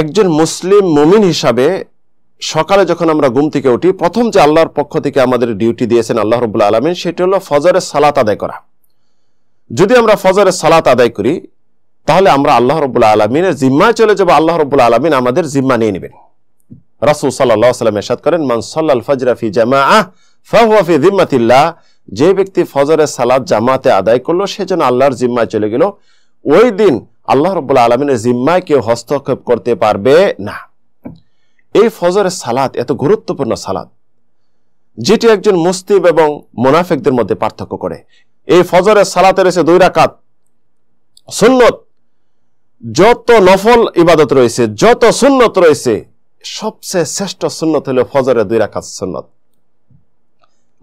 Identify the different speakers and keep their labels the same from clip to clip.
Speaker 1: একজন মুসলিম মুমিন হিসাবে সকালে যখন আমরা ঘুম থেকে উঠি প্রথম যে আল্লাহর পক্ষ থেকে আমাদের ডিউটি দিয়েছেন আল্লাহ রবুল্লা আলমিন সেটি হলো ফজরের সালাত আদায় করা যদি আমরা ফজরের সালাত আদায় করি তাহলে আমরা আল্লাহ রবুল্লা আলমিনের জিম্মায় চলে যাবো আল্লাহ রবুল্লা আলমিন আমাদের জিম্মা নিয়ে নেবেন রাসুল সাল্লাহ সাল্লাম এরশাদ করেন মানসাল্লাল ফজরাফি জামা আহ ফাহুয়াফি জিম্মাতিল্লাহ যে ব্যক্তি ফজরের সালাদ জামাতে আদায় করলো সে যেন আল্লাহর জিম্মায় চলে গেল ওই দিন আল্লাহ রব্বুল্লা আলমিনের জিম্মায় কেউ হস্তক্ষেপ করতে পারবে না এই ফজরের সালাদ এত গুরুত্বপূর্ণ সালাদ যেটি একজন মুস্তিব এবং মোনাফেকদের মধ্যে পার্থক্য করে এই ফজরের সালাতে রয়েছে দুই রাকাত সুন্নত যত নফল ইবাদত রয়েছে যত সুন্নত রয়েছে সবচেয়ে শ্রেষ্ঠ সুন্নত হলো ফজরের দুই রাখাত সুন্নত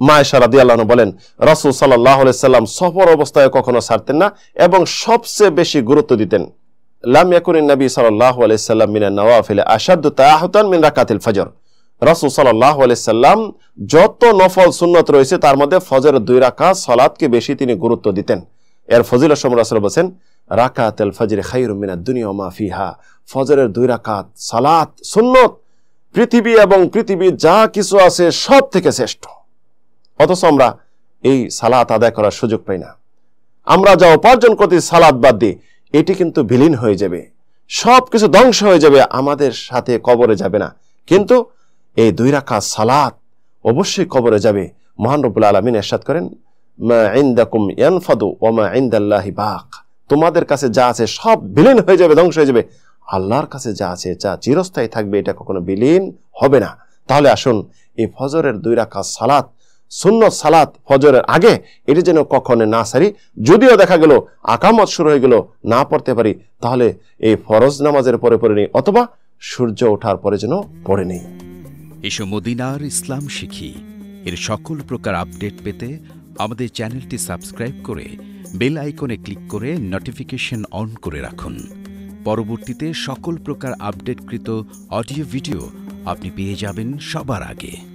Speaker 1: মায়েশা রাদি বলেন রসুল সাল্লাহ সাল্লাম সফর অবস্থায় কখনো ছাড়তেন না এবং সবচেয়ে বেশি গুরুত্ব দিতেন লাম নবী সাল্লাহ আলাইসাল্লাম মিনা নওয়াফিল তাহতান মিন রাকাতিল ফজর সাল্লাহ আলাইসাল্লাম যত নফল সুন্নত রয়েছে তার মধ্যে ফজর দুই রাখা সলাদকে বেশি তিনি গুরুত্ব দিতেন এর ফজিল সমরাসল বলছেন রাকাত আল ফজরে খাইরুমিনা দুনিয়া মাফিহা ফজরের দুই রাকাত সালাত সুন্নত পৃথিবী এবং পৃথিবীর যা কিছু আছে সব থেকে শ্রেষ্ঠ অথচ আমরা এই সালাত আদায় করার সুযোগ পাই না আমরা যা উপার্জন করতে সালাদ বাদ দিই এটি কিন্তু বিলীন হয়ে যাবে সব কিছু ধ্বংস হয়ে যাবে আমাদের সাথে কবরে যাবে না কিন্তু এই দুই রাখা সালাত অবশ্যই কবরে যাবে মহান রব্বুল আলমিন এরশাদ করেন বাক তোমাদের কাছে যা আছে সব বিলীন হয়ে যাবে ধ্বংস হয়ে যাবে আল্লাহর কাছে যা আছে যা চিরস্থায়ী থাকবে এটা কখনো বিলীন হবে না তাহলে আসুন এই ফজরের দুই রাখা সালাত শূন্য সালাত ফজরের আগে এটি যেন কখনো না সারি যদিও দেখা গেল আকামত শুরু হয়ে গেল না পড়তে পারি তাহলে এই ফরজ নামাজের পরে পড়ে নেই অথবা সূর্য ওঠার পরে যেন পড়ে নেই
Speaker 2: এসব মদিনার ইসলাম শিখি এর সকল প্রকার আপডেট পেতে আমাদের চ্যানেলটি সাবস্ক্রাইব করে বেল আইকনে ক্লিক করে নোটিফিকেশন অন করে রাখুন পরবর্তীতে সকল প্রকার আপডেটকৃত অডিও ভিডিও আপনি পেয়ে যাবেন সবার আগে